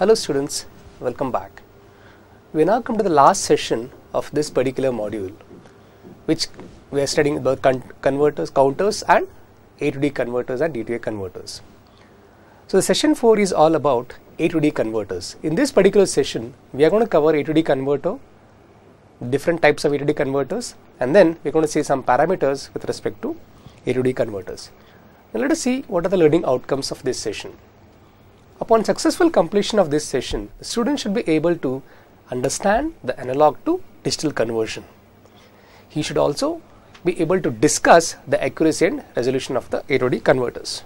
Hello students, welcome back. We now come to the last session of this particular module which we are studying about con converters, counters and A to D converters and D to A converters. So the session 4 is all about A to D converters. In this particular session, we are going to cover A to D converter, different types of A to D converters and then we are going to see some parameters with respect to A to D converters. Now let us see what are the learning outcomes of this session. Upon successful completion of this session, the student should be able to understand the analog to digital conversion. He should also be able to discuss the accuracy and resolution of the AOD converters.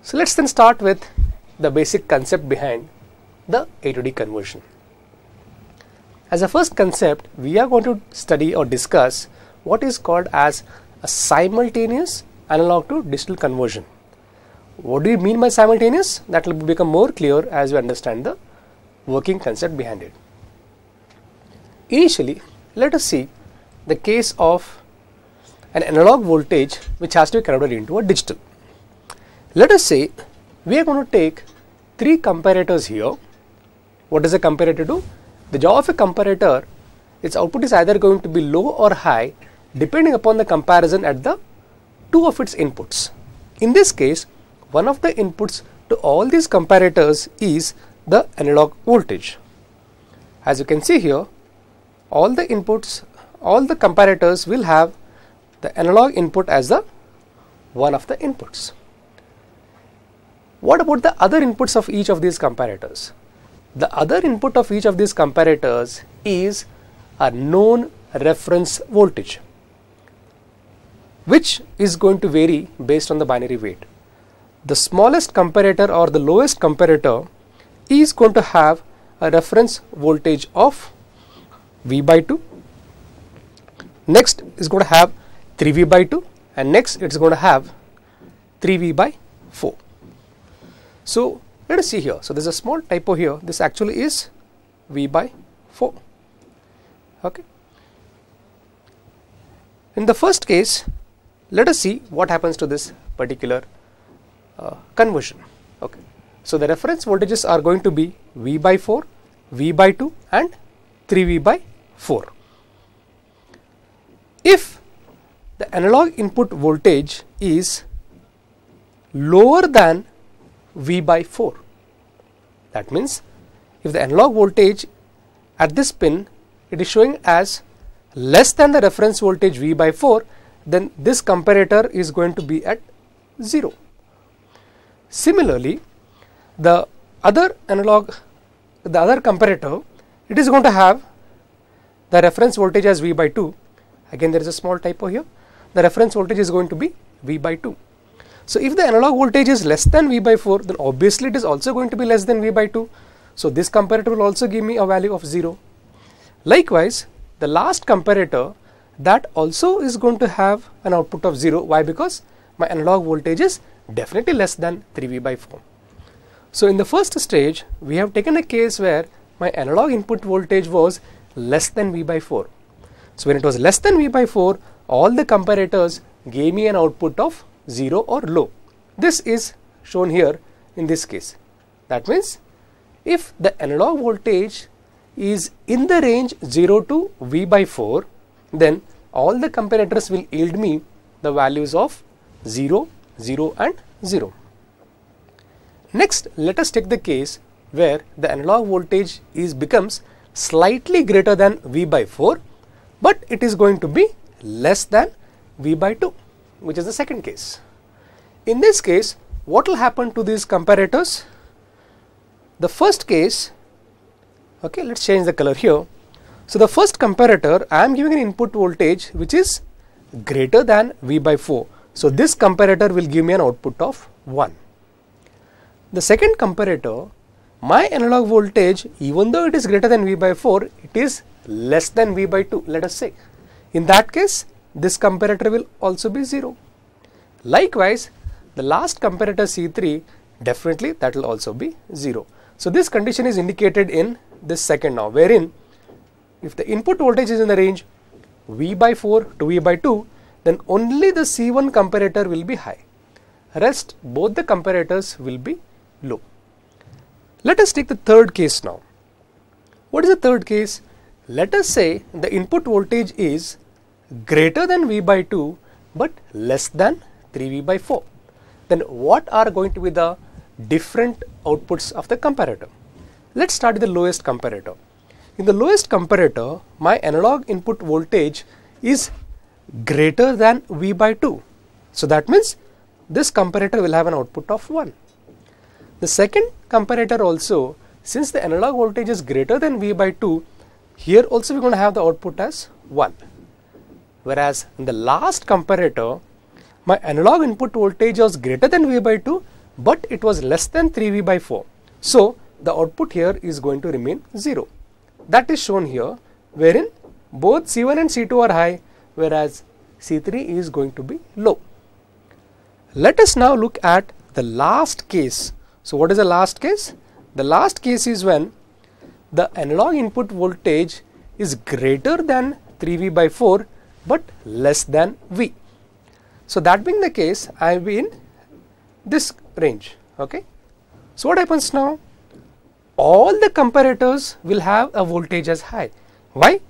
So let's then start with the basic concept behind the AOD conversion. As a first concept, we are going to study or discuss what is called as a simultaneous analog to digital conversion. What do you mean by simultaneous? That will become more clear as you understand the working concept behind it. Initially, let us see the case of an analog voltage which has to be converted into a digital. Let us say we are going to take three comparators here. What does a comparator do? The job of a comparator, its output is either going to be low or high depending upon the comparison at the two of its inputs. In this case, one of the inputs to all these comparators is the analog voltage. As you can see here, all the inputs, all the comparators will have the analog input as the one of the inputs. What about the other inputs of each of these comparators? The other input of each of these comparators is a known reference voltage, which is going to vary based on the binary weight the smallest comparator or the lowest comparator is going to have a reference voltage of V by 2. Next is going to have 3V by 2 and next it is going to have 3V by 4. So, let us see here. So, there is a small typo here. This actually is V by 4. Okay. In the first case, let us see what happens to this particular uh, conversion. Okay. So, the reference voltages are going to be V by 4, V by 2 and 3V by 4. If the analog input voltage is lower than V by 4, that means if the analog voltage at this pin it is showing as less than the reference voltage V by 4, then this comparator is going to be at 0. Similarly, the other analog, the other comparator, it is going to have the reference voltage as V by 2. Again, there is a small typo here. The reference voltage is going to be V by 2. So, if the analog voltage is less than V by 4, then obviously it is also going to be less than V by 2. So, this comparator will also give me a value of 0. Likewise, the last comparator that also is going to have an output of 0. Why? Because my analog voltage is definitely less than 3V by 4. So in the first stage, we have taken a case where my analog input voltage was less than V by 4. So when it was less than V by 4, all the comparators gave me an output of 0 or low. This is shown here in this case. That means if the analog voltage is in the range 0 to V by 4, then all the comparators will yield me the values of 0, 0 and 0. Next, let us take the case where the analog voltage is becomes slightly greater than V by 4, but it is going to be less than V by 2, which is the second case. In this case, what will happen to these comparators? The first case, okay, let us change the color here. So, the first comparator I am giving an input voltage which is greater than V by 4. So, this comparator will give me an output of 1. The second comparator, my analog voltage even though it is greater than V by 4, it is less than V by 2 let us say. In that case, this comparator will also be 0. Likewise, the last comparator C3 definitely that will also be 0. So, this condition is indicated in this second now wherein if the input voltage is in the range V by 4 to V by 2 then only the C1 comparator will be high. Rest both the comparators will be low. Let us take the third case now. What is the third case? Let us say the input voltage is greater than V by 2 but less than 3V by 4. Then what are going to be the different outputs of the comparator? Let's start with the lowest comparator. In the lowest comparator, my analog input voltage is greater than V by 2. So, that means this comparator will have an output of 1. The second comparator also since the analog voltage is greater than V by 2 here also we are going to have the output as 1. Whereas in the last comparator my analog input voltage was greater than V by 2 but it was less than 3V by 4. So, the output here is going to remain 0. That is shown here wherein both C1 and C2 are high whereas C3 is going to be low. Let us now look at the last case. So, what is the last case? The last case is when the analog input voltage is greater than 3V by 4, but less than V. So, that being the case, I have been in this range. Okay. So, what happens now? All the comparators will have a voltage as high. Why?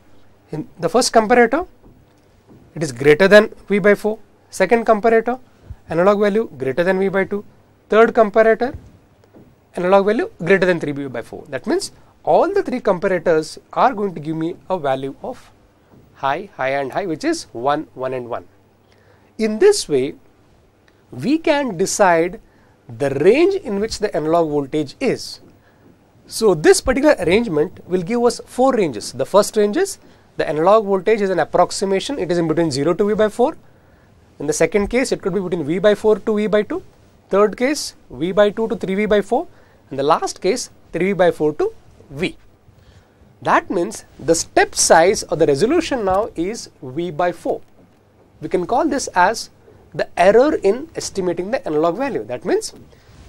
In the first comparator, it is greater than V by 4. Second comparator, analog value greater than V by 2. Third comparator, analog value greater than 3 V by 4. That means all the three comparators are going to give me a value of high, high and high which is 1, 1 and 1. In this way, we can decide the range in which the analog voltage is. So, this particular arrangement will give us four ranges. The first range is the analog voltage is an approximation, it is in between 0 to V by 4. In the second case, it could be between V by 4 to V by 2. Third case, V by 2 to 3V by 4. And the last case, 3V by 4 to V. That means the step size or the resolution now is V by 4. We can call this as the error in estimating the analog value. That means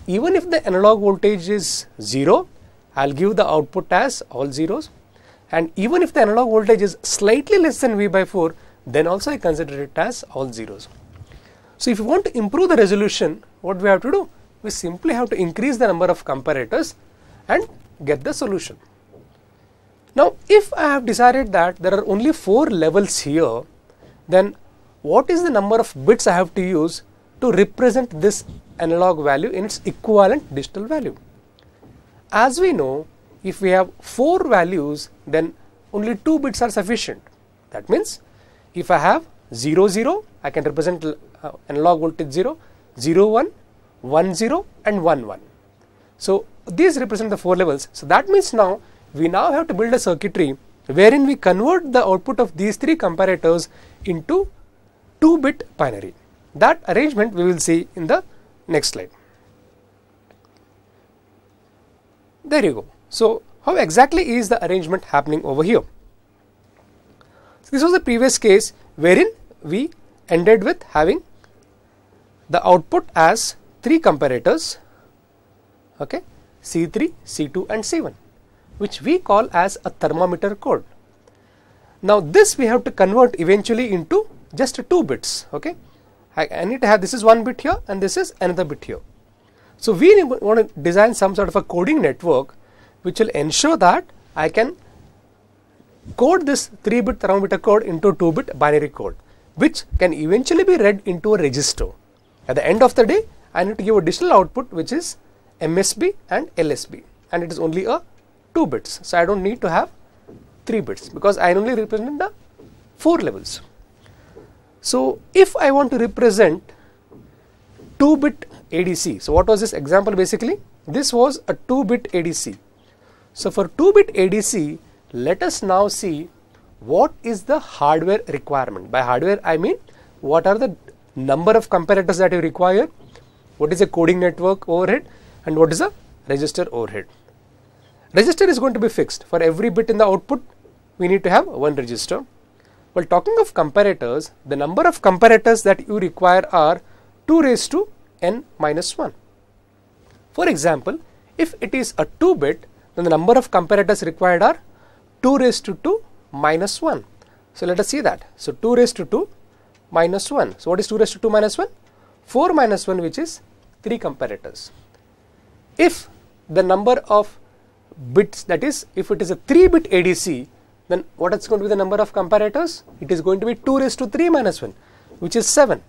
even if the analog voltage is 0, I will give the output as all zeros and even if the analog voltage is slightly less than V by 4 then also I consider it as all zeros. So, if you want to improve the resolution what we have to do? We simply have to increase the number of comparators and get the solution. Now, if I have decided that there are only 4 levels here then what is the number of bits I have to use to represent this analog value in its equivalent digital value. As we know, if we have 4 values then only 2 bits are sufficient. That means if I have 0 0 I can represent uh, analog voltage 0, 0 1, 1 0 and 1 1. So, these represent the 4 levels. So, that means now we now have to build a circuitry wherein we convert the output of these 3 comparators into 2 bit binary. That arrangement we will see in the next slide. There you go. So, how exactly is the arrangement happening over here? So this was the previous case wherein we ended with having the output as three comparators okay C3, C2 and C1 which we call as a thermometer code. Now this we have to convert eventually into just two bits okay. I, I need to have this is one bit here and this is another bit here. So we want to design some sort of a coding network which will ensure that I can code this 3 bit thermometer code into 2 bit binary code which can eventually be read into a register. At the end of the day I need to give a digital output which is MSB and LSB and it is only a 2 bits. So, I do not need to have 3 bits because I only represent the 4 levels. So, if I want to represent 2 bit ADC. So, what was this example basically? This was a 2 bit ADC so, for 2-bit ADC, let us now see what is the hardware requirement. By hardware, I mean what are the number of comparators that you require, what is the coding network overhead and what is the register overhead. Register is going to be fixed. For every bit in the output, we need to have one register. Well, talking of comparators, the number of comparators that you require are 2 raised to n minus 1. For example, if it is a 2 bit, then the number of comparators required are 2 raised to 2 minus 1. So, let us see that. So, 2 raised to 2 minus 1. So, what is 2 raised to 2 minus 1? 4 minus 1 which is 3 comparators. If the number of bits that is if it is a 3 bit ADC then what is going to be the number of comparators? It is going to be 2 raised to 3 minus 1 which is 7.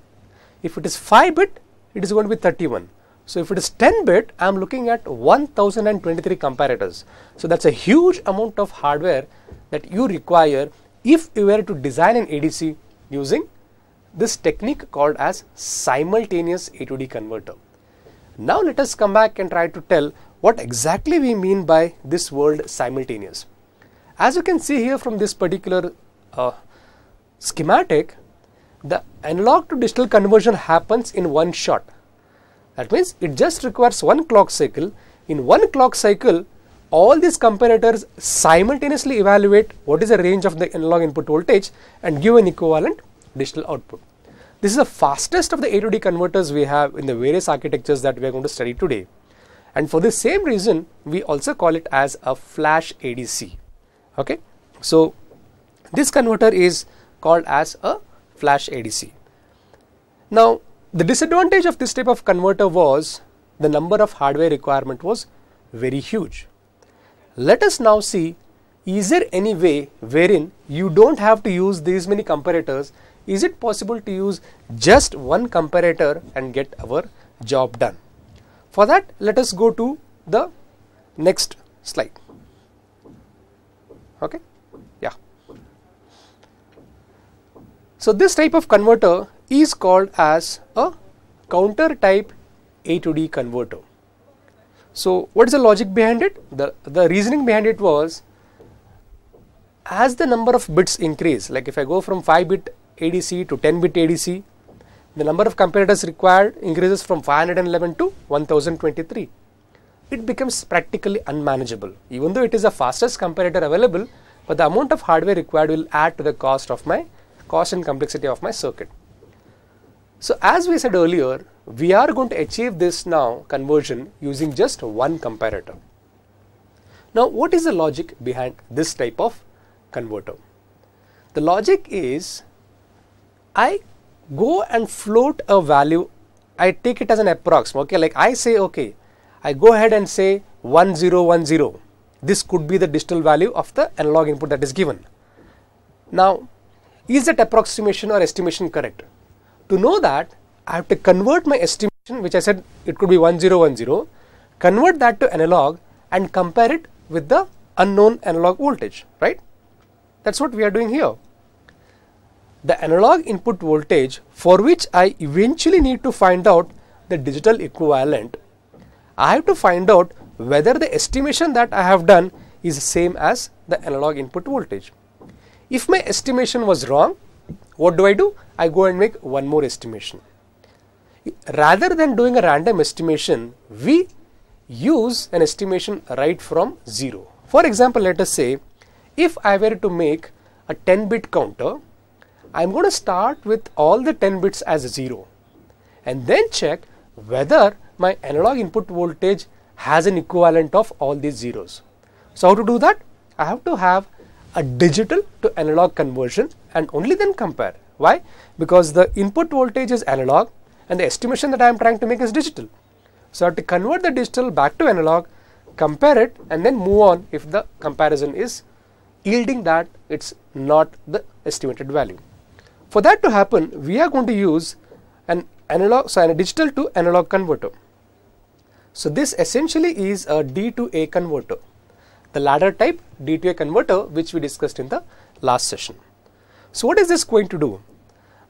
If it is 5 bit it is going to be 31. So, if it is 10 bit, I am looking at 1023 comparators. So, that is a huge amount of hardware that you require if you were to design an ADC using this technique called as simultaneous A to D converter. Now, let us come back and try to tell what exactly we mean by this word simultaneous. As you can see here from this particular uh, schematic, the analog to digital conversion happens in one shot. That means it just requires one clock cycle. In one clock cycle, all these comparators simultaneously evaluate what is the range of the analog input voltage and give an equivalent digital output. This is the fastest of the A to D converters we have in the various architectures that we are going to study today. And for the same reason, we also call it as a flash ADC. Okay, so this converter is called as a flash ADC. Now, the disadvantage of this type of converter was the number of hardware requirement was very huge. Let us now see is there any way wherein you don't have to use these many comparators is it possible to use just one comparator and get our job done for that let us go to the next slide okay yeah so this type of converter is called as a counter type A to D converter. So, what is the logic behind it? The, the reasoning behind it was as the number of bits increase, like if I go from 5 bit ADC to 10 bit ADC, the number of comparators required increases from 511 to 1023. It becomes practically unmanageable, even though it is the fastest comparator available, but the amount of hardware required will add to the cost of my cost and complexity of my circuit. So, as we said earlier, we are going to achieve this now conversion using just one comparator. Now, what is the logic behind this type of converter? The logic is I go and float a value, I take it as an approx. okay, like I say, okay, I go ahead and say 1010. This could be the digital value of the analog input that is given. Now, is that approximation or estimation correct? To know that, I have to convert my estimation, which I said it could be 1010, convert that to analog and compare it with the unknown analog voltage, right? That's what we are doing here. The analog input voltage for which I eventually need to find out the digital equivalent, I have to find out whether the estimation that I have done is same as the analog input voltage. If my estimation was wrong, what do I do? I go and make one more estimation. Rather than doing a random estimation, we use an estimation right from 0. For example, let us say if I were to make a 10 bit counter, I'm going to start with all the 10 bits as 0 and then check whether my analog input voltage has an equivalent of all these zeros. So, how to do that? I have to have a digital to analog conversion and only then compare. Why? Because the input voltage is analog and the estimation that I am trying to make is digital. So I have to convert the digital back to analog, compare it and then move on if the comparison is yielding that it's not the estimated value. For that to happen, we are going to use an analog, so a digital to analog converter. So this essentially is a D to A converter, the ladder type D to A converter which we discussed in the last session. So, what is this going to do?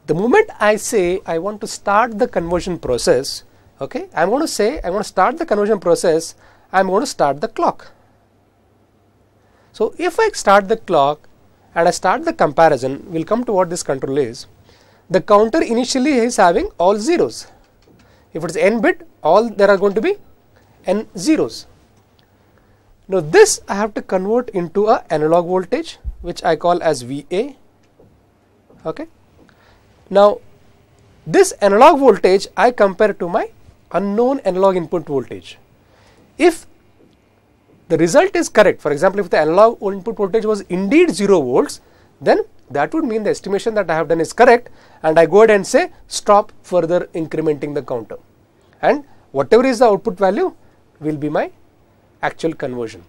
The moment I say I want to start the conversion process, okay, I am going to say I want to start the conversion process, I am going to start the clock. So, if I start the clock and I start the comparison, we will come to what this control is. The counter initially is having all zeros. If it is n bit, all there are going to be n zeros. Now, this I have to convert into a analog voltage which I call as VA Okay. Now, this analog voltage I compare to my unknown analog input voltage. If the result is correct, for example, if the analog input voltage was indeed 0 volts, then that would mean the estimation that I have done is correct and I go ahead and say stop further incrementing the counter and whatever is the output value will be my actual conversion.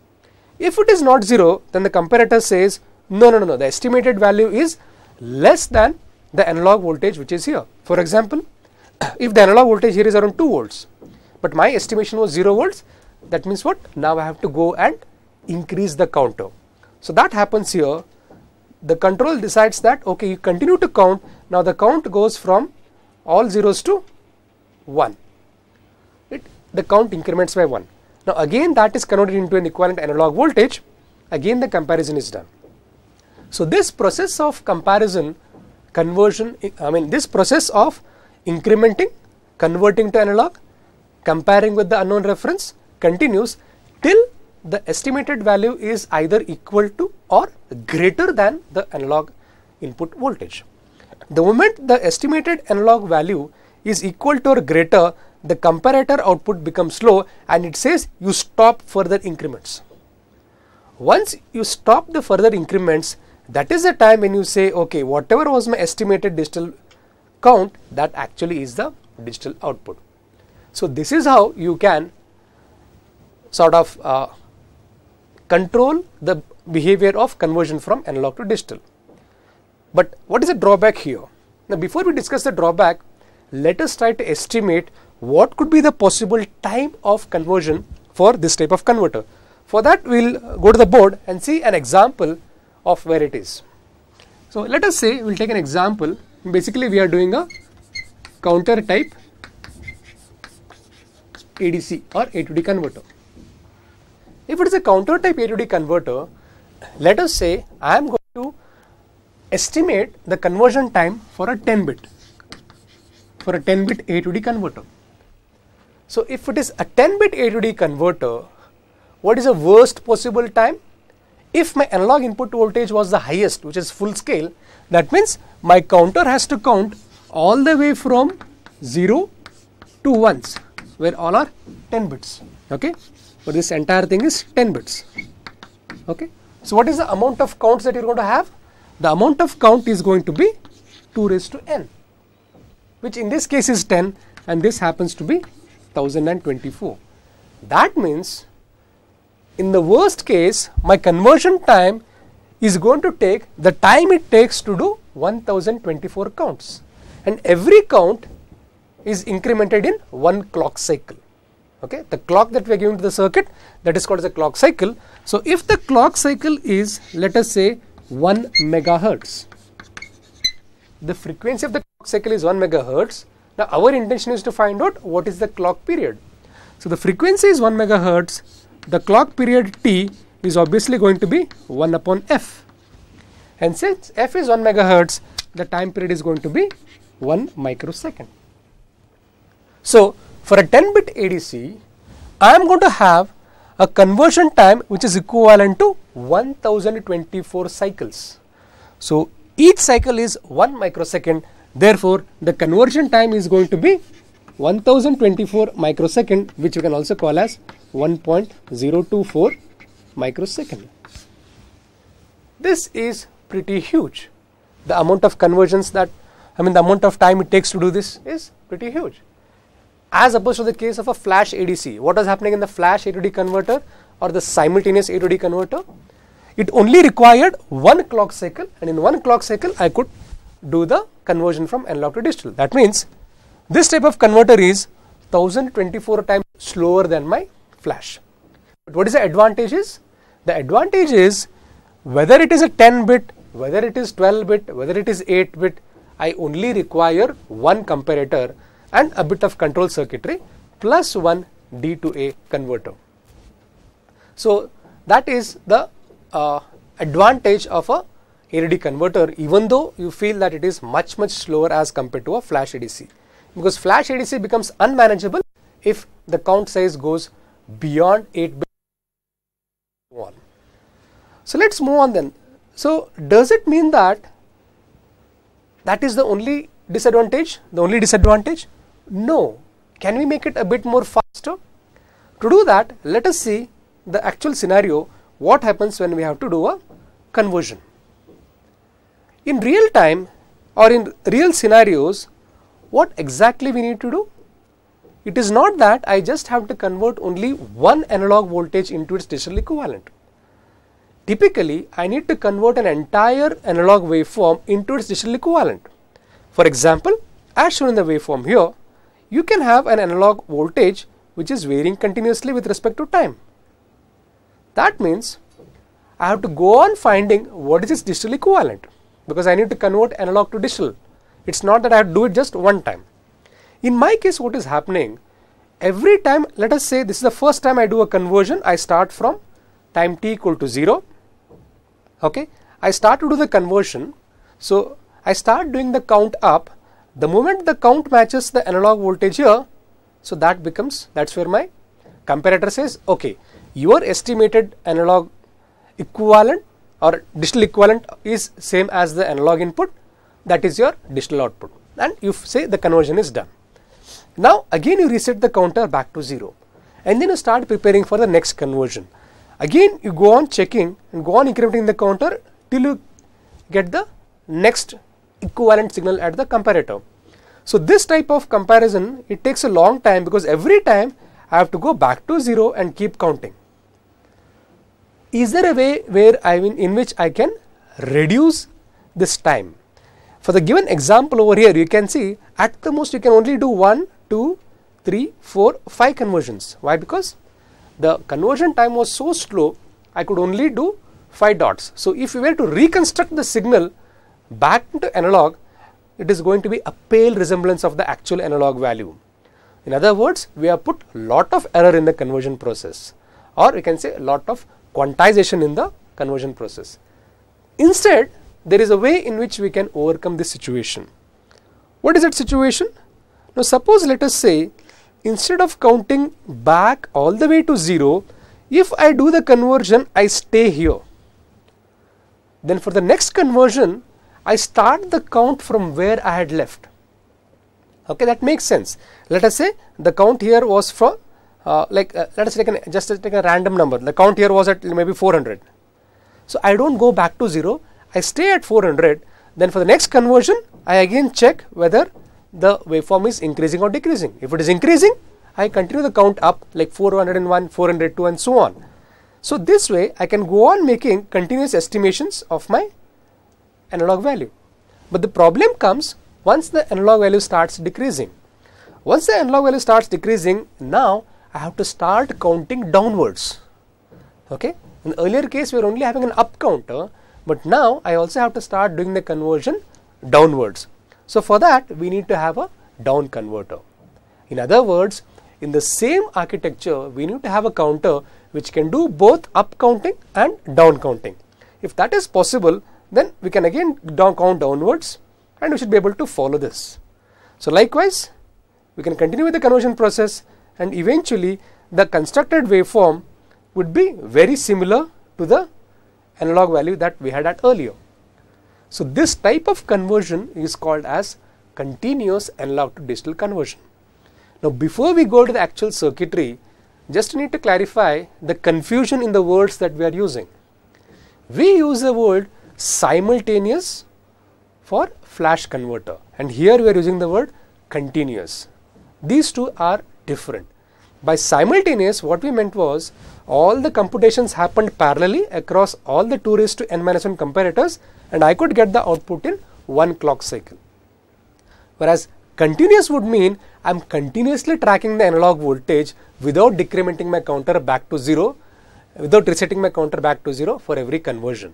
If it is not 0, then the comparator says no, no, no, no, the estimated value is less than the analog voltage which is here. For example, if the analog voltage here is around 2 volts, but my estimation was 0 volts, that means what? Now I have to go and increase the counter. So that happens here. The control decides that okay, you continue to count. Now the count goes from all zeros to 1. It, the count increments by 1. Now again that is converted into an equivalent analog voltage. Again the comparison is done. So, this process of comparison conversion I mean this process of incrementing, converting to analog, comparing with the unknown reference continues till the estimated value is either equal to or greater than the analog input voltage. The moment the estimated analog value is equal to or greater, the comparator output becomes low and it says you stop further increments. Once you stop the further increments, that is the time when you say, okay, whatever was my estimated digital count, that actually is the digital output. So, this is how you can sort of uh, control the behavior of conversion from analog to digital. But what is the drawback here? Now, before we discuss the drawback, let us try to estimate what could be the possible time of conversion for this type of converter. For that, we will go to the board and see an example of where it is. So let us say we will take an example basically we are doing a counter type ADC or A2D converter. If it is a counter type a to d converter let us say I am going to estimate the conversion time for a 10 bit for a 10 bit A2D converter. So if it is a 10 bit A2D converter what is the worst possible time if my analog input voltage was the highest which is full scale that means my counter has to count all the way from 0 to 1s where all are 10 bits okay so this entire thing is 10 bits okay so what is the amount of counts that you're going to have the amount of count is going to be 2 raised to n which in this case is 10 and this happens to be 1024 that means in the worst case my conversion time is going to take the time it takes to do 1024 counts and every count is incremented in one clock cycle okay the clock that we are giving to the circuit that is called as a clock cycle so if the clock cycle is let us say 1 megahertz the frequency of the clock cycle is 1 megahertz now our intention is to find out what is the clock period so the frequency is 1 megahertz the clock period T is obviously going to be 1 upon f and since f is 1 megahertz the time period is going to be 1 microsecond. So, for a 10 bit ADC I am going to have a conversion time which is equivalent to 1024 cycles. So, each cycle is 1 microsecond therefore, the conversion time is going to be 1024 microsecond which you can also call as 1.024 microsecond. This is pretty huge. The amount of conversions that I mean the amount of time it takes to do this is pretty huge. As opposed to the case of a flash ADC, what was happening in the flash A2D converter or the simultaneous A2D converter? It only required one clock cycle and in one clock cycle I could do the conversion from analog to digital. That means this type of converter is 1024 times slower than my flash. But what is the advantage is? The advantage is whether it is a 10 bit, whether it is 12 bit, whether it is 8 bit, I only require one comparator and a bit of control circuitry plus one D to A converter. So, that is the uh, advantage of a ADC converter even though you feel that it is much much slower as compared to a flash ADC because flash ADC becomes unmanageable if the count size goes beyond eight billion. So, let us move on then. So, does it mean that that is the only disadvantage, the only disadvantage? No. Can we make it a bit more faster? To do that, let us see the actual scenario what happens when we have to do a conversion. In real time or in real scenarios, what exactly we need to do? It is not that I just have to convert only one analog voltage into its digital equivalent. Typically, I need to convert an entire analog waveform into its digital equivalent. For example, as shown in the waveform here, you can have an analog voltage which is varying continuously with respect to time. That means I have to go on finding what is its digital equivalent because I need to convert analog to digital. It's not that I have to do it just one time. In my case, what is happening, every time, let us say this is the first time I do a conversion, I start from time t equal to 0. Okay, I start to do the conversion. So, I start doing the count up. The moment the count matches the analog voltage here, so that becomes, that's where my comparator says, okay, your estimated analog equivalent or digital equivalent is same as the analog input, that is your digital output. And you say the conversion is done. Now again you reset the counter back to 0 and then you start preparing for the next conversion. Again you go on checking and go on incrementing the counter till you get the next equivalent signal at the comparator. So this type of comparison it takes a long time because every time I have to go back to 0 and keep counting. Is there a way where I mean in which I can reduce this time? For the given example over here you can see at the most you can only do 1 2, 3, 4, 5 conversions. Why? Because the conversion time was so slow, I could only do 5 dots. So, if we were to reconstruct the signal back into analog, it is going to be a pale resemblance of the actual analog value. In other words, we have put lot of error in the conversion process or we can say lot of quantization in the conversion process. Instead, there is a way in which we can overcome this situation. What is that situation? Now, suppose let us say instead of counting back all the way to 0, if I do the conversion, I stay here. Then for the next conversion, I start the count from where I had left. Okay, that makes sense. Let us say the count here was from uh, like uh, let us take an just take a random number. The count here was at maybe 400. So I don't go back to 0. I stay at 400. Then for the next conversion, I again check whether the waveform is increasing or decreasing. If it is increasing, I continue the count up like 401, 402 and so on. So this way I can go on making continuous estimations of my analog value. But the problem comes once the analog value starts decreasing. Once the analog value starts decreasing, now I have to start counting downwards. Okay? In the earlier case, we were only having an up counter, but now I also have to start doing the conversion downwards. So, for that we need to have a down converter. In other words, in the same architecture we need to have a counter which can do both up counting and down counting. If that is possible then we can again down count downwards and we should be able to follow this. So, likewise we can continue with the conversion process and eventually the constructed waveform would be very similar to the analog value that we had at earlier. So, this type of conversion is called as continuous analog to digital conversion. Now, before we go to the actual circuitry, just need to clarify the confusion in the words that we are using. We use the word simultaneous for flash converter and here we are using the word continuous. These two are different. By simultaneous, what we meant was all the computations happened parallelly across all the 2 raised to n minus 1 comparators and I could get the output in one clock cycle. Whereas continuous would mean I am continuously tracking the analog voltage without decrementing my counter back to 0, without resetting my counter back to 0 for every conversion.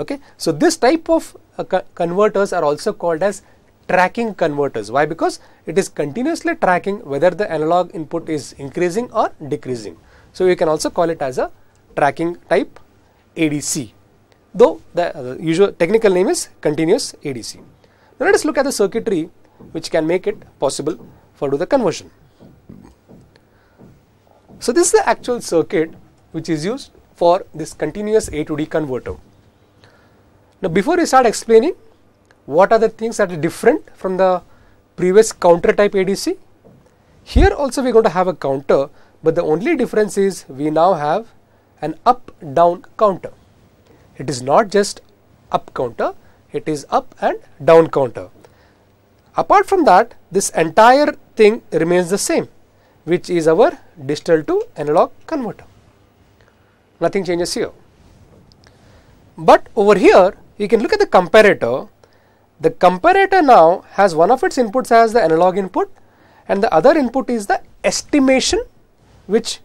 Okay? So, this type of uh, co converters are also called as tracking converters. Why? Because it is continuously tracking whether the analog input is increasing or decreasing. So, we can also call it as a tracking type ADC, though uh, the usual technical name is continuous ADC. Now, let us look at the circuitry which can make it possible for do the conversion. So, this is the actual circuit which is used for this continuous A to D converter. Now, before we start explaining, what are the things that are different from the previous counter type ADC. Here also we are going to have a counter, but the only difference is we now have an up down counter. It is not just up counter, it is up and down counter. Apart from that, this entire thing remains the same, which is our digital to analog converter. Nothing changes here. But over here, you can look at the comparator the comparator now has one of its inputs as the analog input and the other input is the estimation which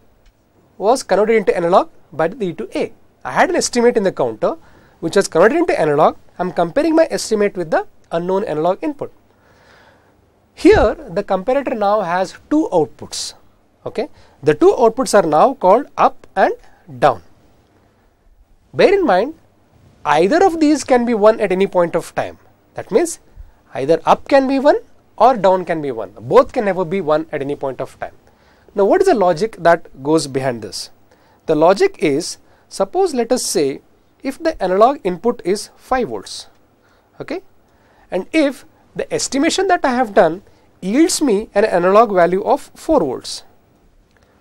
was converted into analog by the E to A. I had an estimate in the counter which was converted into analog. I am comparing my estimate with the unknown analog input. Here the comparator now has two outputs. Okay? The two outputs are now called up and down. Bear in mind either of these can be 1 at any point of time. That means either up can be 1 or down can be 1. Both can never be 1 at any point of time. Now what is the logic that goes behind this? The logic is suppose let us say if the analog input is 5 volts okay and if the estimation that I have done yields me an analog value of 4 volts.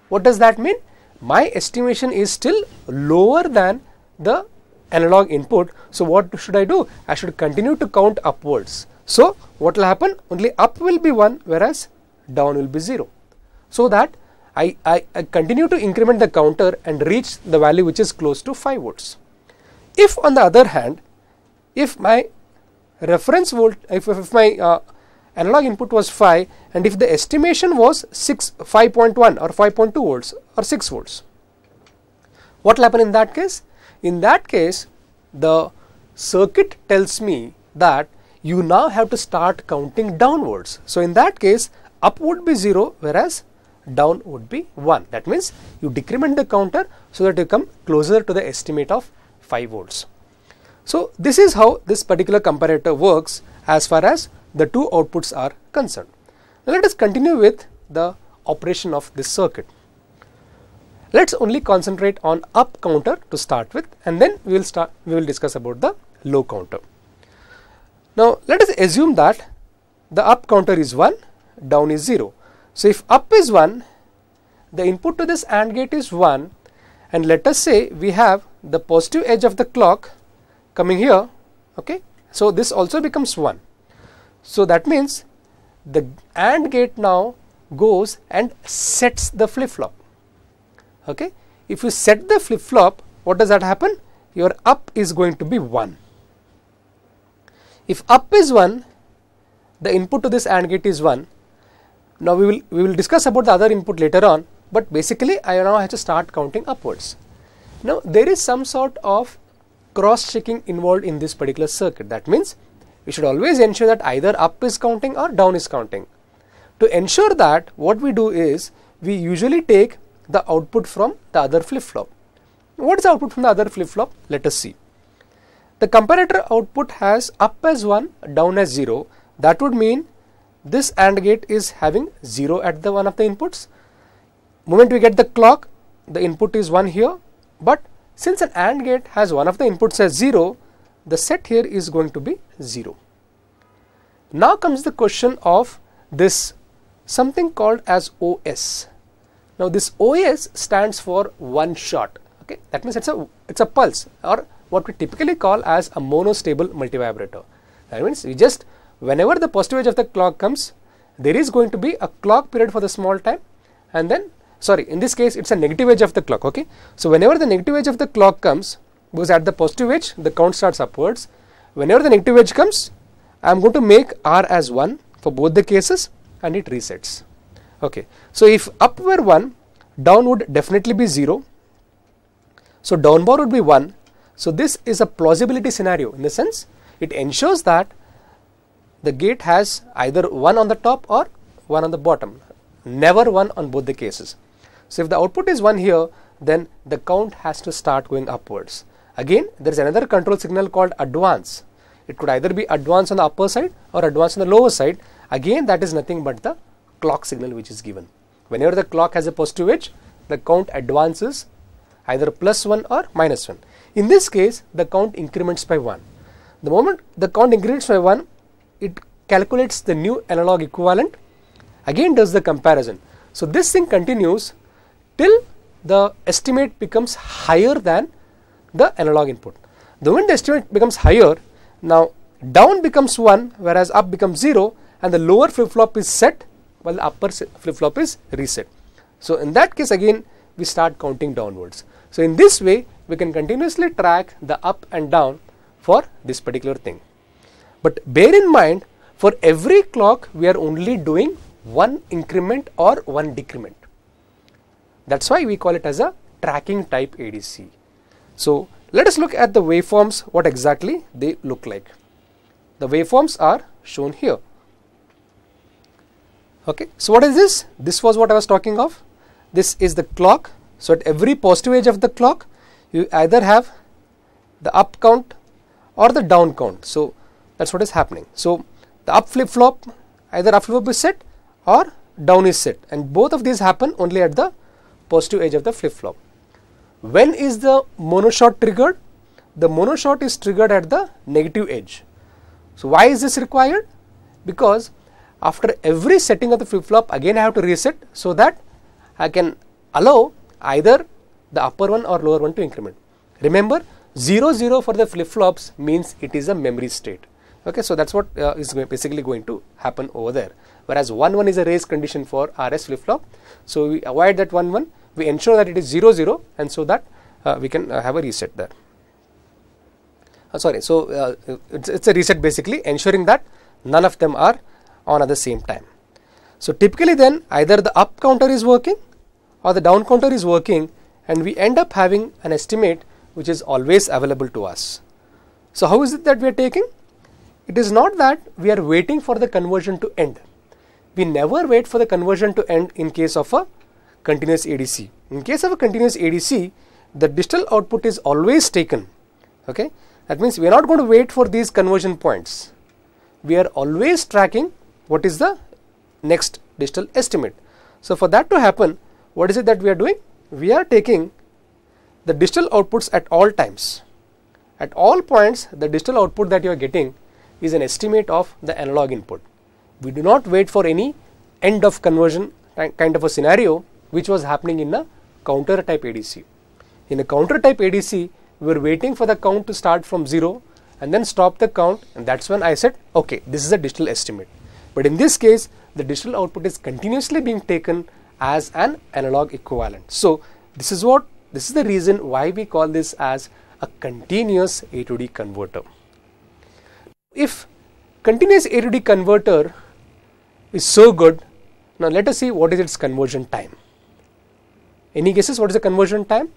What does that mean? My estimation is still lower than the analog input. So, what should I do? I should continue to count upwards. So, what will happen? Only up will be 1 whereas down will be 0. So, that I, I, I continue to increment the counter and reach the value which is close to 5 volts. If on the other hand, if my reference volt, if, if my uh, analog input was 5 and if the estimation was 6 5.1 or 5.2 volts or 6 volts what will happen in that case in that case, the circuit tells me that you now have to start counting downwards. So, in that case, up would be 0, whereas down would be 1. That means you decrement the counter so that you come closer to the estimate of 5 volts. So, this is how this particular comparator works as far as the two outputs are concerned. Now, let us continue with the operation of this circuit. Let's only concentrate on up counter to start with and then we will start we will discuss about the low counter. Now let us assume that the up counter is 1, down is 0. So if up is 1, the input to this AND gate is 1 and let us say we have the positive edge of the clock coming here, okay. So this also becomes 1. So that means the AND gate now goes and sets the flip flop okay if you set the flip flop what does that happen your up is going to be 1 if up is 1 the input to this AND gate is 1 now we will we will discuss about the other input later on but basically I now have to start counting upwards now there is some sort of cross checking involved in this particular circuit that means we should always ensure that either up is counting or down is counting to ensure that what we do is we usually take the output from the other flip-flop. What is the output from the other flip-flop? Let us see. The comparator output has up as 1, down as 0. That would mean this AND gate is having 0 at the one of the inputs. Moment we get the clock, the input is 1 here. But since an AND gate has one of the inputs as 0, the set here is going to be 0. Now comes the question of this something called as OS. Now this OS stands for one shot. Okay, that means it's a it's a pulse or what we typically call as a monostable multivibrator. That means we just whenever the positive edge of the clock comes, there is going to be a clock period for the small time, and then sorry, in this case it's a negative edge of the clock. Okay, so whenever the negative edge of the clock comes, because at the positive edge the count starts upwards. Whenever the negative edge comes, I am going to make R as one for both the cases, and it resets. Okay. So, if up were 1, down would definitely be 0. So, down bar would be 1. So, this is a plausibility scenario in the sense it ensures that the gate has either 1 on the top or 1 on the bottom, never 1 on both the cases. So, if the output is 1 here, then the count has to start going upwards. Again, there is another control signal called advance. It could either be advance on the upper side or advance on the lower side. Again, that is nothing but the clock signal which is given. Whenever the clock has a positive edge, the count advances either plus 1 or minus 1. In this case, the count increments by 1. The moment the count increments by 1, it calculates the new analog equivalent, again does the comparison. So, this thing continues till the estimate becomes higher than the analog input. The moment the estimate becomes higher, now down becomes 1 whereas up becomes 0 and the lower flip flop is set while the upper flip flop is reset. So, in that case again we start counting downwards. So, in this way we can continuously track the up and down for this particular thing. But bear in mind for every clock we are only doing one increment or one decrement. That is why we call it as a tracking type ADC. So, let us look at the waveforms what exactly they look like. The waveforms are shown here. Okay. So what is this? This was what I was talking of. This is the clock. So at every positive edge of the clock, you either have the up count or the down count. So that is what is happening. So the up flip flop, either up flip flop is set or down is set and both of these happen only at the positive edge of the flip flop. When is the mono shot triggered? The mono shot is triggered at the negative edge. So why is this required? Because after every setting of the flip-flop again I have to reset so that I can allow either the upper one or lower one to increment. Remember 0 0 for the flip-flops means it is a memory state. Okay, so that's what uh, is basically going to happen over there. Whereas 1 1 is a race condition for RS flip-flop. So we avoid that 1 1, we ensure that it is 0 0 and so that uh, we can uh, have a reset there. Uh, sorry, so uh, it's a reset basically ensuring that none of them are on at the same time. So typically then either the up counter is working or the down counter is working and we end up having an estimate which is always available to us. So how is it that we are taking? It is not that we are waiting for the conversion to end. We never wait for the conversion to end in case of a continuous ADC. In case of a continuous ADC, the digital output is always taken. Okay, That means we are not going to wait for these conversion points. We are always tracking what is the next digital estimate. So, for that to happen what is it that we are doing? We are taking the digital outputs at all times. At all points the digital output that you are getting is an estimate of the analog input. We do not wait for any end of conversion kind of a scenario which was happening in a counter type ADC. In a counter type ADC we are waiting for the count to start from 0 and then stop the count and that is when I said okay this is a digital estimate. But in this case, the digital output is continuously being taken as an analog equivalent. So this is what this is the reason why we call this as a continuous A to D converter. If continuous A to D converter is so good, now let us see what is its conversion time. Any guesses what is the conversion time?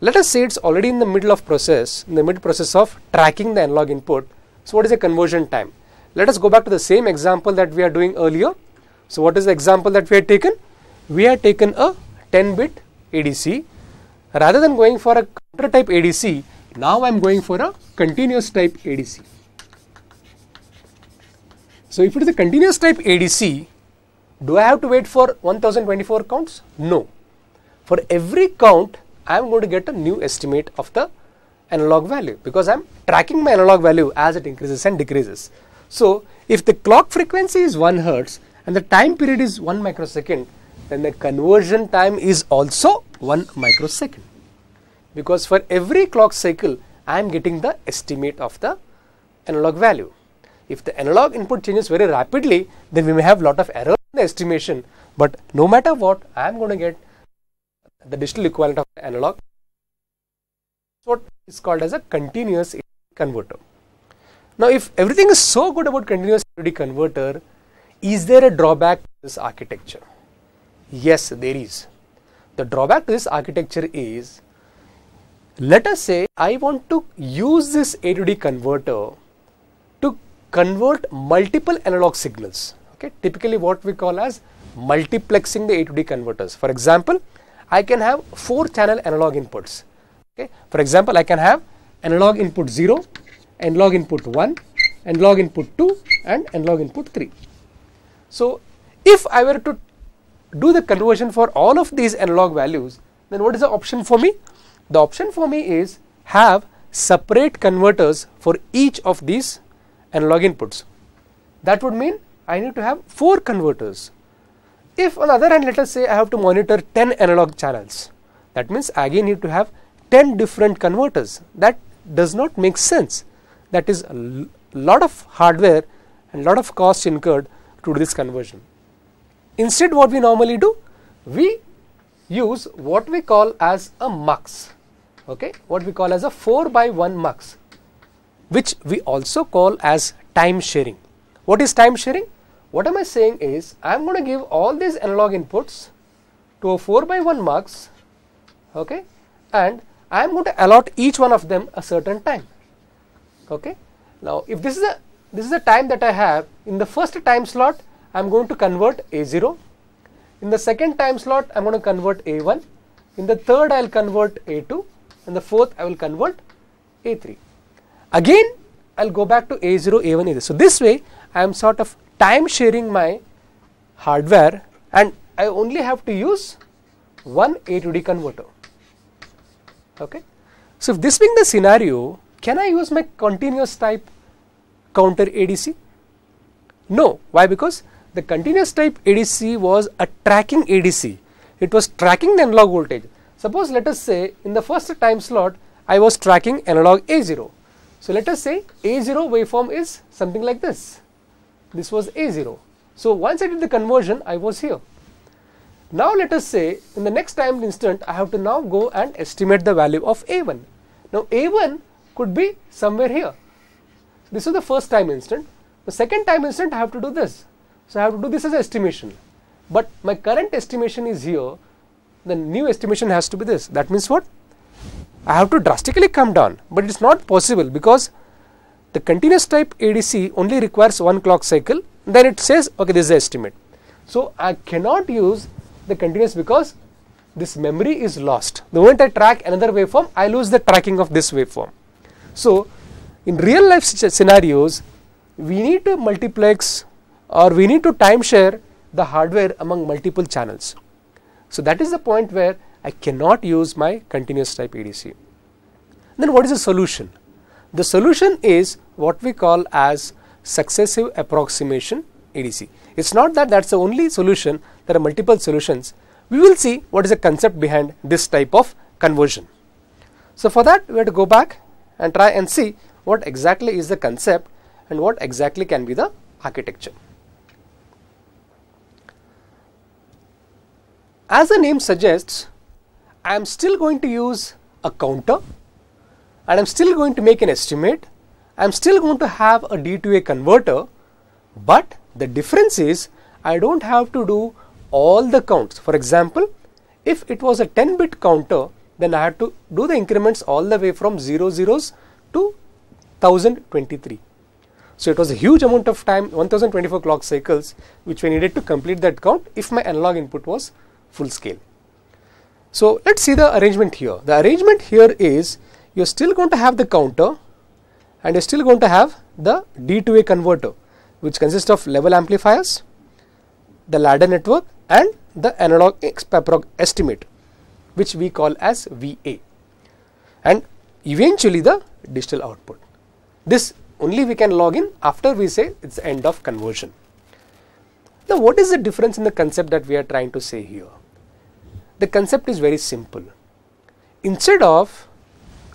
Let us say it's already in the middle of process, in the mid process of tracking the analog input. So what is the conversion time? Let us go back to the same example that we are doing earlier. So, what is the example that we had taken? We had taken a 10 bit ADC. Rather than going for a counter type ADC, now I am going for a continuous type ADC. So, if it is a continuous type ADC, do I have to wait for 1024 counts? No. For every count, I am going to get a new estimate of the analog value because I am tracking my analog value as it increases and decreases. So, if the clock frequency is 1 hertz and the time period is 1 microsecond, then the conversion time is also 1 microsecond because for every clock cycle I am getting the estimate of the analog value. If the analog input changes very rapidly then we may have lot of error in the estimation but no matter what I am going to get the digital equivalent of the analog what is called as a continuous converter. Now, if everything is so good about continuous D converter, is there a drawback to this architecture? Yes, there is. The drawback to this architecture is, let us say I want to use this A D converter to convert multiple analog signals, okay? typically what we call as multiplexing the A D converters. For example, I can have 4 channel analog inputs. Okay? For example, I can have analog input 0, and log input 1 and log input 2 and and log input 3. So, if I were to do the conversion for all of these analog values, then what is the option for me? The option for me is have separate converters for each of these analog inputs. That would mean I need to have 4 converters. If on the other hand let us say I have to monitor 10 analog channels, that means I again need to have 10 different converters. That does not make sense that is a lot of hardware and lot of cost incurred to do this conversion. Instead what we normally do, we use what we call as a mux, okay? what we call as a 4 by 1 mux which we also call as time sharing. What is time sharing? What am I saying is I am going to give all these analog inputs to a 4 by 1 mux okay? and I am going to allot each one of them a certain time okay now if this is a this is the time that i have in the first time slot i am going to convert a0 in the second time slot i am going to convert a1 in the third i will convert a2 and the fourth i will convert a3 again i will go back to a0 a1 a 2 so this way i am sort of time sharing my hardware and i only have to use one a to d converter okay so if this being the scenario can I use my continuous type counter ADC? No. Why? Because the continuous type ADC was a tracking ADC. It was tracking the analog voltage. Suppose let us say in the first time slot I was tracking analog A0. So, let us say A0 waveform is something like this. This was A0. So, once I did the conversion I was here. Now, let us say in the next time instant I have to now go and estimate the value of A1. Now, A1 could be somewhere here. So this is the first time instant. The second time instant I have to do this. So I have to do this as an estimation. But my current estimation is here, the new estimation has to be this. That means what? I have to drastically come down, but it is not possible because the continuous type ADC only requires one clock cycle, then it says, okay, this is the estimate. So I cannot use the continuous because this memory is lost. The moment I track another waveform, I lose the tracking of this waveform. So, in real life scenarios, we need to multiplex or we need to timeshare the hardware among multiple channels. So, that is the point where I cannot use my continuous type ADC. Then what is the solution? The solution is what we call as successive approximation ADC. It is not that that is the only solution, there are multiple solutions. We will see what is the concept behind this type of conversion. So, for that we have to go back and try and see what exactly is the concept and what exactly can be the architecture. As the name suggests, I am still going to use a counter and I am still going to make an estimate. I am still going to have a D to A converter, but the difference is I do not have to do all the counts. For example, if it was a 10 bit counter, then I had to do the increments all the way from 0 zeros to 1023. So it was a huge amount of time 1024 clock cycles which we needed to complete that count if my analog input was full scale. So let's see the arrangement here. The arrangement here is you're still going to have the counter and you're still going to have the D2A converter which consists of level amplifiers, the ladder network and the analog X estimate which we call as VA and eventually the digital output. This only we can log in after we say it is end of conversion. Now what is the difference in the concept that we are trying to say here? The concept is very simple. Instead of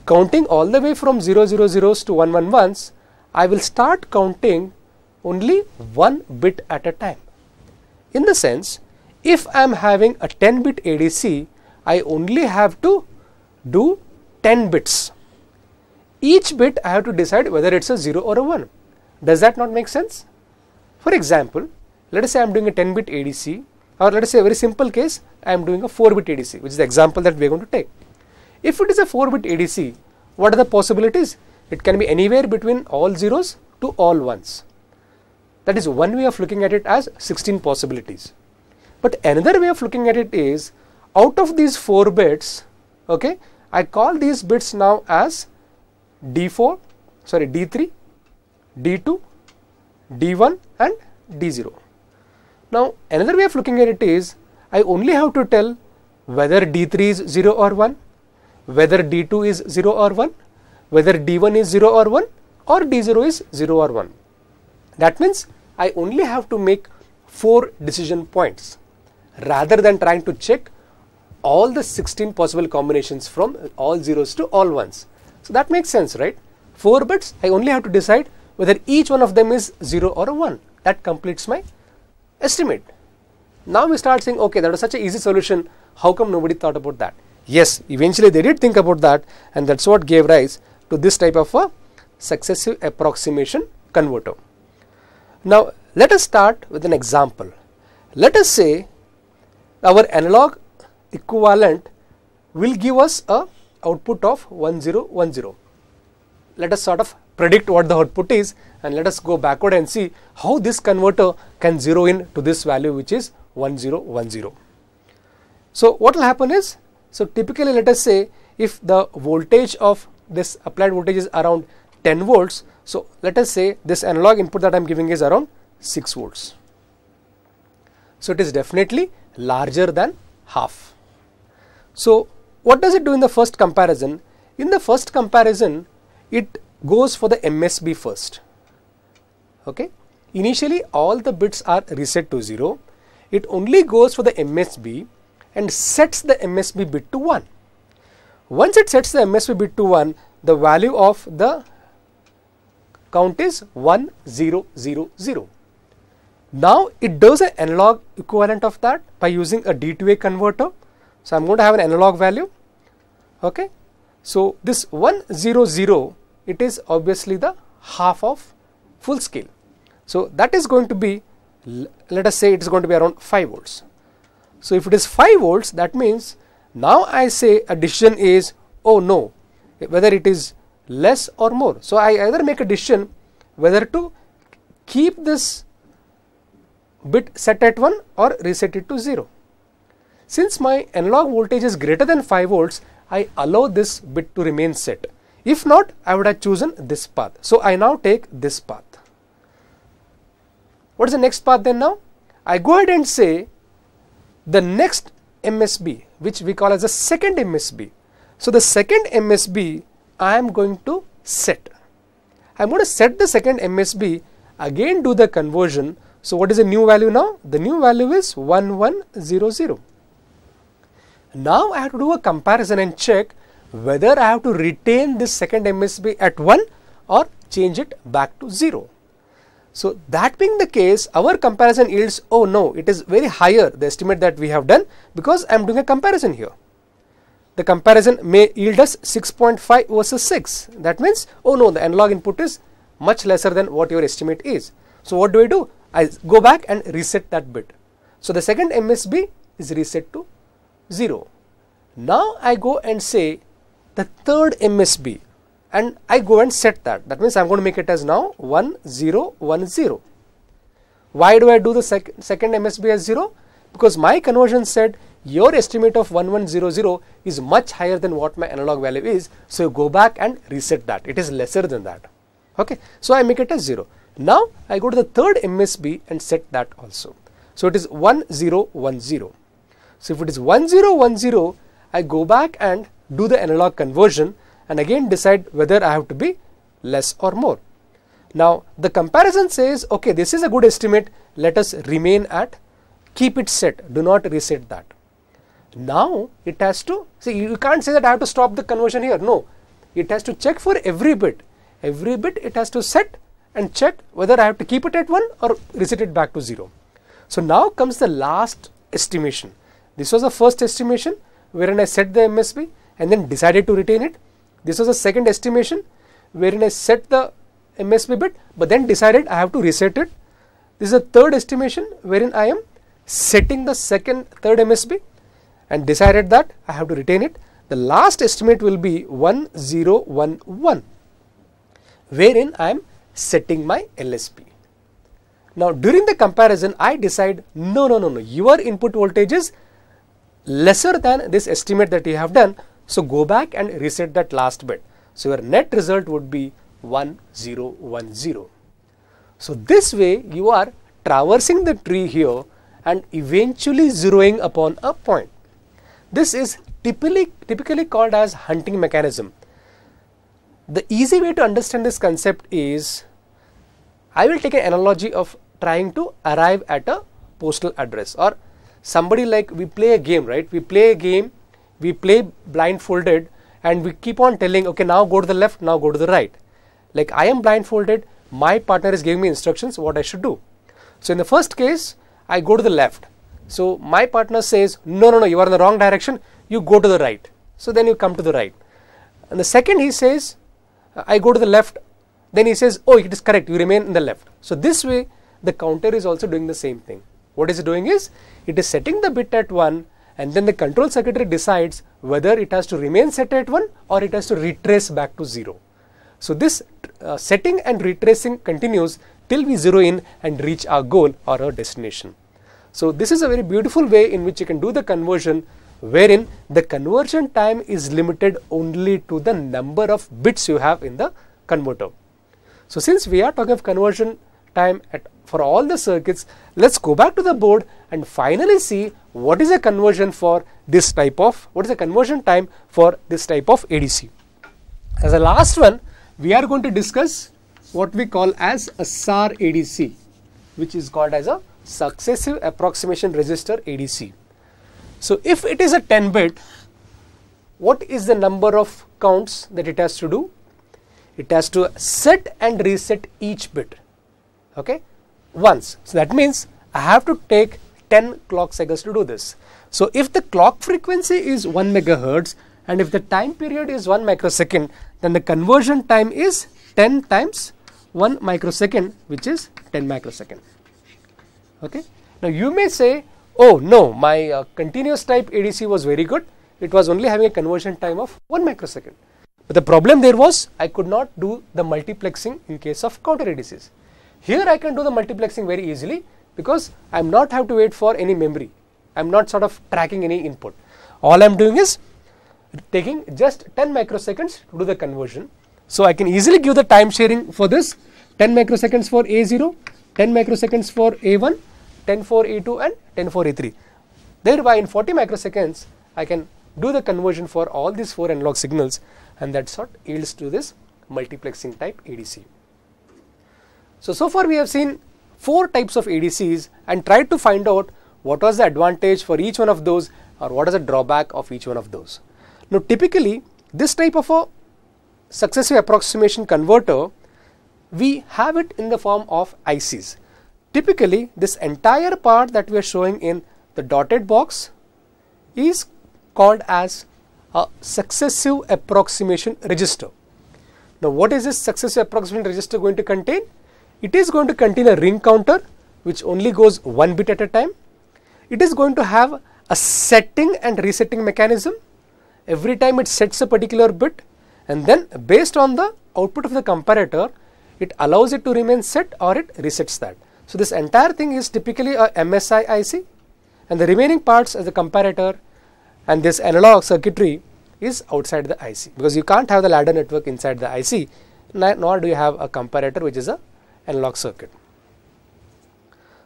counting all the way from 000s to 111s, I will start counting only one bit at a time. In the sense, if I am having a 10 bit ADC, I only have to do 10 bits. Each bit I have to decide whether it is a 0 or a 1. Does that not make sense? For example, let us say I am doing a 10 bit ADC or let us say a very simple case I am doing a 4 bit ADC which is the example that we are going to take. If it is a 4 bit ADC, what are the possibilities? It can be anywhere between all zeros to all ones. That is one way of looking at it as 16 possibilities. But another way of looking at it is out of these four bits okay i call these bits now as d4 sorry d3 d2 d1 and d0 now another way of looking at it is i only have to tell whether d3 is 0 or 1 whether d2 is 0 or 1 whether d1 is 0 or 1 or d0 is 0 or 1 that means i only have to make four decision points rather than trying to check all the 16 possible combinations from all zeros to all ones. So that makes sense, right? 4 bits, I only have to decide whether each one of them is 0 or 1. That completes my estimate. Now we start saying, okay, that was such an easy solution. How come nobody thought about that? Yes, eventually they did think about that and that's what gave rise to this type of a successive approximation converter. Now, let us start with an example. Let us say our analog equivalent will give us a output of 1010. Let us sort of predict what the output is and let us go backward and see how this converter can zero in to this value which is 1010. So, what will happen is, so typically let us say if the voltage of this applied voltage is around 10 volts. So, let us say this analog input that I am giving is around 6 volts. So, it is definitely larger than half. So, what does it do in the first comparison? In the first comparison, it goes for the MSB first. Okay? Initially, all the bits are reset to 0. It only goes for the MSB and sets the MSB bit to 1. Once it sets the MSB bit to 1, the value of the count is 1000. Now, it does an analog equivalent of that by using a D2A converter so, I am going to have an analog value. Okay. So, this 100 it is obviously the half of full scale. So, that is going to be let us say it is going to be around 5 volts. So, if it is 5 volts that means now I say a decision is oh no whether it is less or more. So, I either make a decision whether to keep this bit set at 1 or reset it to 0. Since my analog voltage is greater than 5 volts, I allow this bit to remain set. If not, I would have chosen this path. So I now take this path. What is the next path then now? I go ahead and say the next MSB, which we call as the second MSB. So the second MSB I am going to set. I am going to set the second MSB, again do the conversion. So what is the new value now? The new value is 1100. Now I have to do a comparison and check whether I have to retain this second MSB at 1 or change it back to 0. So that being the case, our comparison yields, oh no, it is very higher the estimate that we have done because I am doing a comparison here. The comparison may yield us 6.5 versus 6. That means, oh no, the analog input is much lesser than what your estimate is. So what do I do? I go back and reset that bit. So the second MSB is reset to 0. Now I go and say the third MSB and I go and set that. That means I am going to make it as now 1 0 1 0. Why do I do the sec second MSB as 0? Because my conversion said your estimate of 1100 is much higher than what my analog value is. So you go back and reset that. It is lesser than that. Okay. So I make it as 0. Now I go to the third MSB and set that also. So it is 1010. So if it is 1010, I go back and do the analog conversion and again decide whether I have to be less or more. Now the comparison says, okay, this is a good estimate, let us remain at, keep it set, do not reset that. Now it has to, see you can't say that I have to stop the conversion here, no. It has to check for every bit, every bit it has to set and check whether I have to keep it at 1 or reset it back to 0. So now comes the last estimation this was the first estimation wherein I set the MSB and then decided to retain it. This was the second estimation wherein I set the MSB bit but then decided I have to reset it. This is the third estimation wherein I am setting the second third MSB and decided that I have to retain it. The last estimate will be 1011 wherein I am setting my LSP. Now during the comparison I decide no no no no your input voltages lesser than this estimate that you have done. So, go back and reset that last bit. So, your net result would be 1010. So, this way you are traversing the tree here and eventually zeroing upon a point. This is typically, typically called as hunting mechanism. The easy way to understand this concept is I will take an analogy of trying to arrive at a postal address or somebody like we play a game, right? We play a game, we play blindfolded and we keep on telling, okay, now go to the left, now go to the right. Like I am blindfolded, my partner is giving me instructions what I should do. So in the first case, I go to the left. So my partner says, no, no, no, you are in the wrong direction, you go to the right. So then you come to the right. And the second he says, I go to the left, then he says, oh, it is correct, you remain in the left. So this way, the counter is also doing the same thing. What is doing is it is setting the bit at 1 and then the control circuitry decides whether it has to remain set at 1 or it has to retrace back to 0. So, this uh, setting and retracing continues till we zero in and reach our goal or our destination. So, this is a very beautiful way in which you can do the conversion wherein the conversion time is limited only to the number of bits you have in the converter. So, since we are talking of conversion time at, for all the circuits. Let's go back to the board and finally see what is a conversion for this type of, what is the conversion time for this type of ADC. As a last one, we are going to discuss what we call as a SAR ADC, which is called as a successive approximation resistor ADC. So if it is a 10 bit, what is the number of counts that it has to do? It has to set and reset each bit okay, once. So that means I have to take 10 clock cycles to do this. So if the clock frequency is 1 megahertz and if the time period is 1 microsecond, then the conversion time is 10 times 1 microsecond, which is 10 microsecond. Okay. Now you may say, oh no, my uh, continuous type ADC was very good. It was only having a conversion time of 1 microsecond. But the problem there was I could not do the multiplexing in case of counter ADCs. Here I can do the multiplexing very easily because I am not have to wait for any memory. I am not sort of tracking any input. All I am doing is taking just 10 microseconds to do the conversion. So I can easily give the time sharing for this 10 microseconds for A0, 10 microseconds for A1, 10 for A2 and 10 for A3. Thereby in 40 microseconds I can do the conversion for all these 4 analog signals and that sort yields to this multiplexing type ADC. So, so far we have seen four types of ADCs and tried to find out what was the advantage for each one of those or what is the drawback of each one of those. Now, typically this type of a successive approximation converter, we have it in the form of ICs. Typically, this entire part that we are showing in the dotted box is called as a successive approximation register. Now, what is this successive approximation register going to contain? It is going to contain a ring counter which only goes one bit at a time. It is going to have a setting and resetting mechanism. Every time it sets a particular bit and then based on the output of the comparator, it allows it to remain set or it resets that. So, this entire thing is typically a MSI IC and the remaining parts as a comparator and this analog circuitry is outside the IC because you can't have the ladder network inside the IC nor do you have a comparator which is a analog circuit.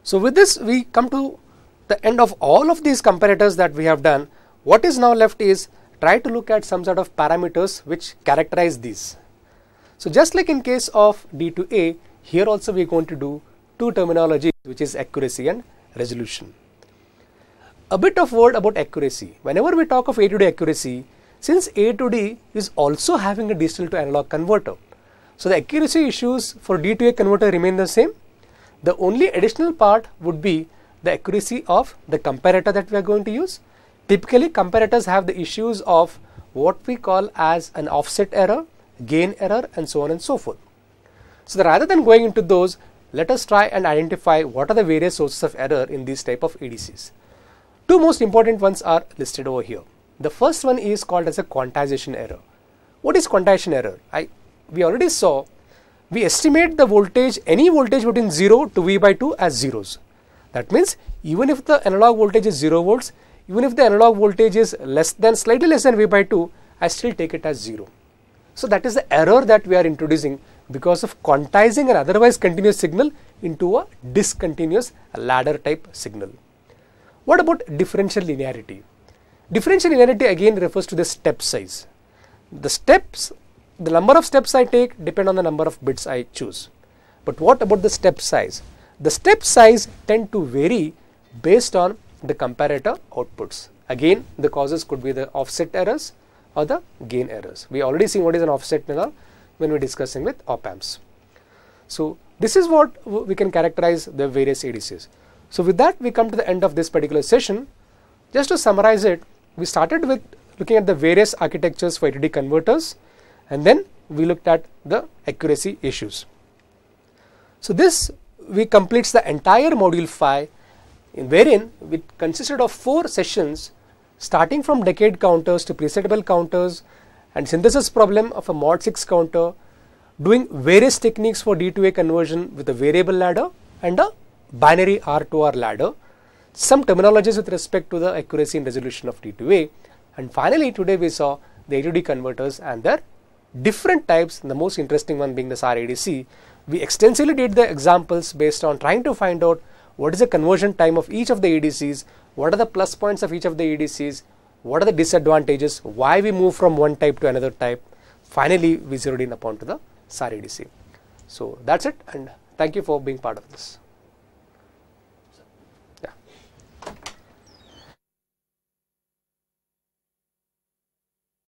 So, with this we come to the end of all of these comparators that we have done. What is now left is try to look at some sort of parameters which characterize these. So, just like in case of D to A, here also we are going to do two terminologies which is accuracy and resolution. A bit of word about accuracy. Whenever we talk of A to D accuracy, since A to D is also having a digital to analog converter, so, the accuracy issues for D2A converter remain the same. The only additional part would be the accuracy of the comparator that we are going to use. Typically, comparators have the issues of what we call as an offset error, gain error and so on and so forth. So, rather than going into those, let us try and identify what are the various sources of error in these type of ADCs. Two most important ones are listed over here. The first one is called as a quantization error. What is quantization error? I we already saw, we estimate the voltage, any voltage between 0 to V by 2 as zeros. That means, even if the analog voltage is 0 volts, even if the analog voltage is less than, slightly less than V by 2, I still take it as 0. So, that is the error that we are introducing because of quantizing an otherwise continuous signal into a discontinuous ladder type signal. What about differential linearity? Differential linearity again refers to the step size. The steps the number of steps I take depend on the number of bits I choose. But what about the step size? The step size tend to vary based on the comparator outputs. Again, the causes could be the offset errors or the gain errors. We already seen what is an offset error when we discussing with op amps. So, this is what we can characterize the various ADCs. So, with that we come to the end of this particular session. Just to summarize it, we started with looking at the various architectures for ADD converters and then we looked at the accuracy issues. So this we completes the entire module 5 in wherein it consisted of four sessions starting from decade counters to presettable counters and synthesis problem of a mod 6 counter doing various techniques for D2A conversion with a variable ladder and a binary R2R ladder, some terminologies with respect to the accuracy and resolution of D2A and finally today we saw the ADD converters and their different types, the most interesting one being the SAR ADC. We extensively did the examples based on trying to find out what is the conversion time of each of the ADCs, what are the plus points of each of the ADCs, what are the disadvantages, why we move from one type to another type. Finally, we zeroed in upon to the SAR ADC. So that's it and thank you for being part of this.